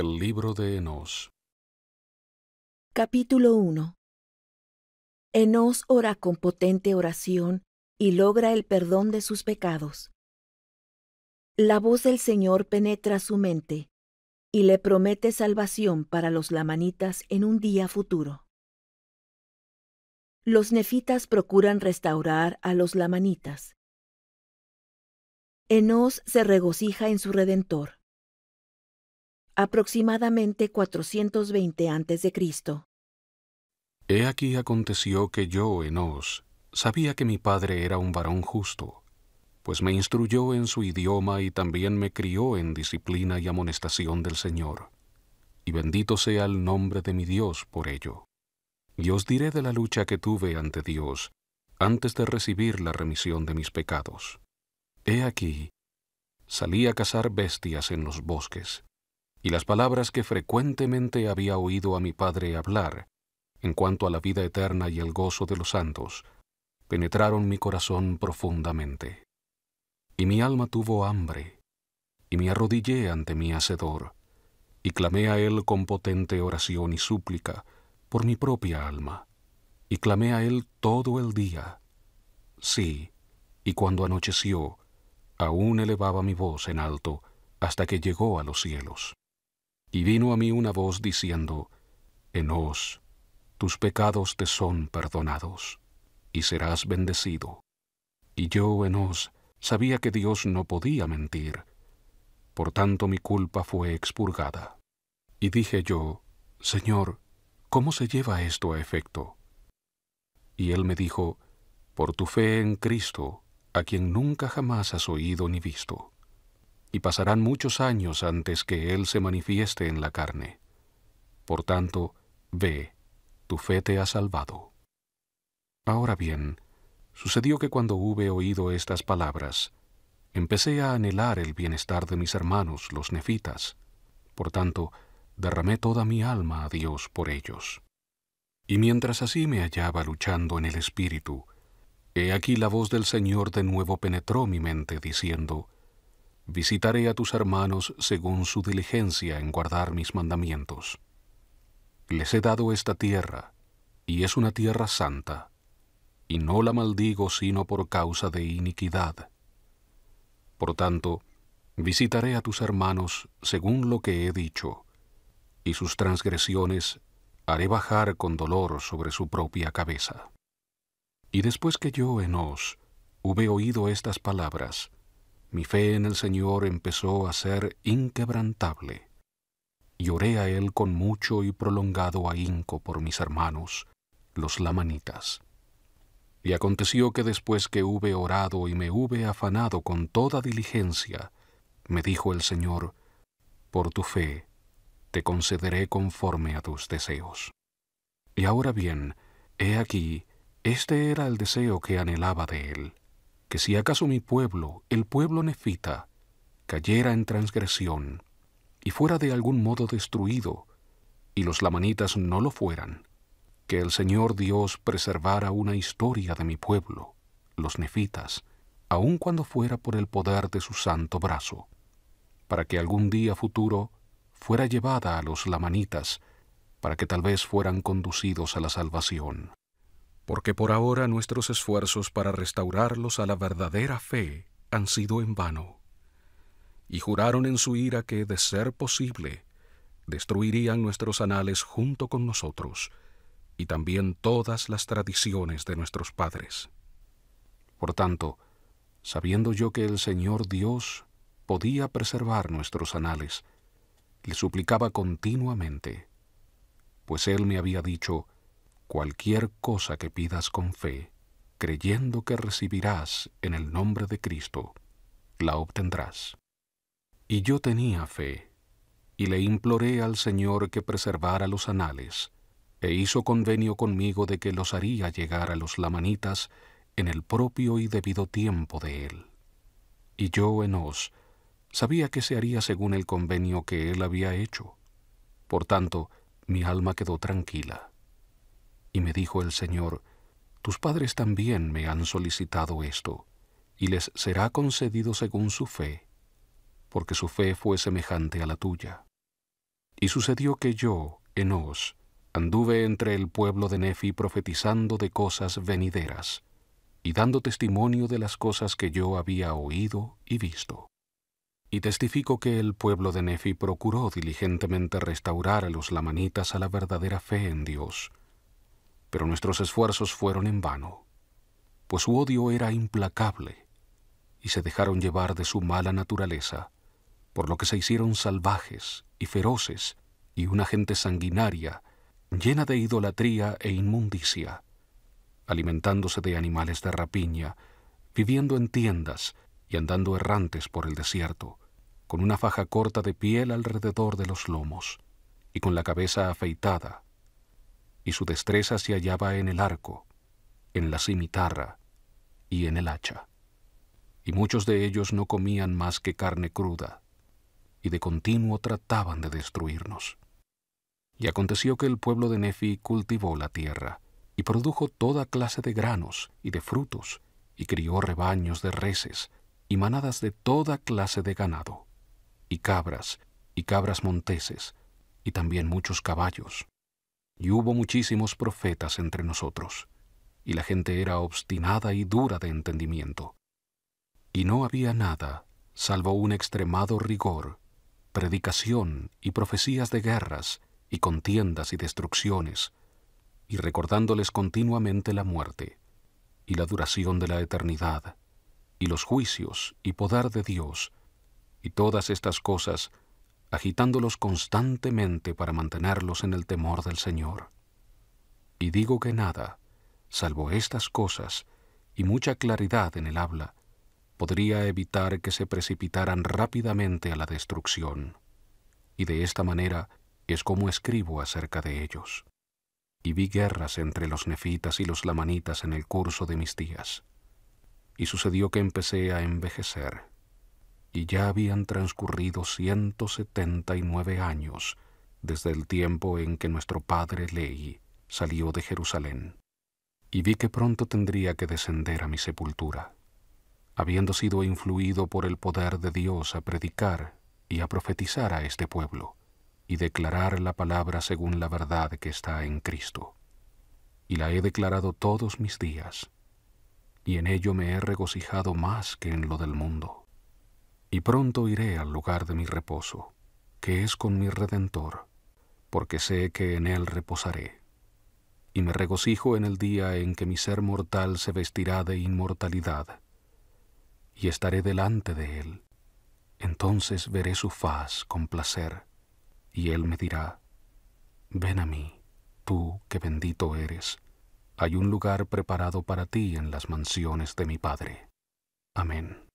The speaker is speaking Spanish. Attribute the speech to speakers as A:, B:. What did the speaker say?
A: El libro de Enos. Capítulo 1 Enos ora con potente oración y logra el perdón de sus pecados. La voz del Señor penetra su mente y le promete salvación para los lamanitas en un día futuro. Los nefitas procuran restaurar a los lamanitas. Enos se regocija en su redentor aproximadamente 420 Cristo. He aquí aconteció que yo, Enos, sabía que mi padre era un varón justo, pues me instruyó en su idioma y también me crió en disciplina y amonestación del Señor. Y bendito sea el nombre de mi Dios por ello. Y os diré de la lucha que tuve ante Dios antes de recibir la remisión de mis pecados. He aquí, salí a cazar bestias en los bosques y las palabras que frecuentemente había oído a mi Padre hablar en cuanto a la vida eterna y el gozo de los santos, penetraron mi corazón profundamente. Y mi alma tuvo hambre, y me arrodillé ante mi Hacedor, y clamé a Él con potente oración y súplica por mi propia alma, y clamé a Él todo el día. Sí, y cuando anocheció, aún elevaba mi voz en alto hasta que llegó a los cielos. Y vino a mí una voz diciendo, Enos, tus pecados te son perdonados, y serás bendecido. Y yo, Enos, sabía que Dios no podía mentir, por tanto mi culpa fue expurgada. Y dije yo, Señor, ¿cómo se lleva esto a efecto? Y él me dijo, Por tu fe en Cristo, a quien nunca jamás has oído ni visto y pasarán muchos años antes que Él se manifieste en la carne. Por tanto, ve, tu fe te ha salvado. Ahora bien, sucedió que cuando hube oído estas palabras, empecé a anhelar el bienestar de mis hermanos, los nefitas. Por tanto, derramé toda mi alma a Dios por ellos. Y mientras así me hallaba luchando en el espíritu, he aquí la voz del Señor de nuevo penetró mi mente diciendo, visitaré a tus hermanos según su diligencia en guardar mis mandamientos. Les he dado esta tierra, y es una tierra santa, y no la maldigo sino por causa de iniquidad. Por tanto, visitaré a tus hermanos según lo que he dicho, y sus transgresiones haré bajar con dolor sobre su propia cabeza. Y después que yo, os hube oído estas palabras, mi fe en el Señor empezó a ser inquebrantable. Lloré a Él con mucho y prolongado ahínco por mis hermanos, los lamanitas. Y aconteció que después que hube orado y me hube afanado con toda diligencia, me dijo el Señor, por tu fe te concederé conforme a tus deseos. Y ahora bien, he aquí, este era el deseo que anhelaba de él, que si acaso mi pueblo, el pueblo nefita, cayera en transgresión y fuera de algún modo destruido, y los lamanitas no lo fueran, que el Señor Dios preservara una historia de mi pueblo, los nefitas, aun cuando fuera por el poder de su santo brazo, para que algún día futuro fuera llevada a los lamanitas, para que tal vez fueran conducidos a la salvación porque por ahora nuestros esfuerzos para restaurarlos a la verdadera fe han sido en vano. Y juraron en su ira que, de ser posible, destruirían nuestros anales junto con nosotros, y también todas las tradiciones de nuestros padres. Por tanto, sabiendo yo que el Señor Dios podía preservar nuestros anales, le suplicaba continuamente, pues Él me había dicho, cualquier cosa que pidas con fe, creyendo que recibirás en el nombre de Cristo, la obtendrás. Y yo tenía fe, y le imploré al Señor que preservara los anales, e hizo convenio conmigo de que los haría llegar a los lamanitas en el propio y debido tiempo de él. Y yo, os, sabía que se haría según el convenio que él había hecho. Por tanto, mi alma quedó tranquila. Y me dijo el Señor, Tus padres también me han solicitado esto, y les será concedido según su fe, porque su fe fue semejante a la tuya. Y sucedió que yo, Enos, anduve entre el pueblo de Nefi profetizando de cosas venideras, y dando testimonio de las cosas que yo había oído y visto. Y testifico que el pueblo de Nefi procuró diligentemente restaurar a los lamanitas a la verdadera fe en Dios, pero nuestros esfuerzos fueron en vano, pues su odio era implacable y se dejaron llevar de su mala naturaleza, por lo que se hicieron salvajes y feroces y una gente sanguinaria, llena de idolatría e inmundicia, alimentándose de animales de rapiña, viviendo en tiendas y andando errantes por el desierto, con una faja corta de piel alrededor de los lomos y con la cabeza afeitada y su destreza se hallaba en el arco, en la cimitarra y en el hacha. Y muchos de ellos no comían más que carne cruda, y de continuo trataban de destruirnos. Y aconteció que el pueblo de Nefi cultivó la tierra, y produjo toda clase de granos y de frutos, y crió rebaños de reses, y manadas de toda clase de ganado, y cabras, y cabras monteses, y también muchos caballos y hubo muchísimos profetas entre nosotros, y la gente era obstinada y dura de entendimiento. Y no había nada, salvo un extremado rigor, predicación y profecías de guerras, y contiendas y destrucciones, y recordándoles continuamente la muerte, y la duración de la eternidad, y los juicios y poder de Dios, y todas estas cosas agitándolos constantemente para mantenerlos en el temor del Señor. Y digo que nada, salvo estas cosas y mucha claridad en el habla, podría evitar que se precipitaran rápidamente a la destrucción. Y de esta manera es como escribo acerca de ellos. Y vi guerras entre los nefitas y los lamanitas en el curso de mis días. Y sucedió que empecé a envejecer y ya habían transcurrido nueve años desde el tiempo en que nuestro padre Lehi salió de Jerusalén, y vi que pronto tendría que descender a mi sepultura, habiendo sido influido por el poder de Dios a predicar y a profetizar a este pueblo, y declarar la palabra según la verdad que está en Cristo. Y la he declarado todos mis días, y en ello me he regocijado más que en lo del mundo y pronto iré al lugar de mi reposo, que es con mi Redentor, porque sé que en él reposaré. Y me regocijo en el día en que mi ser mortal se vestirá de inmortalidad, y estaré delante de él. Entonces veré su faz con placer, y él me dirá, Ven a mí, tú que bendito eres. Hay un lugar preparado para ti en las mansiones de mi Padre. Amén.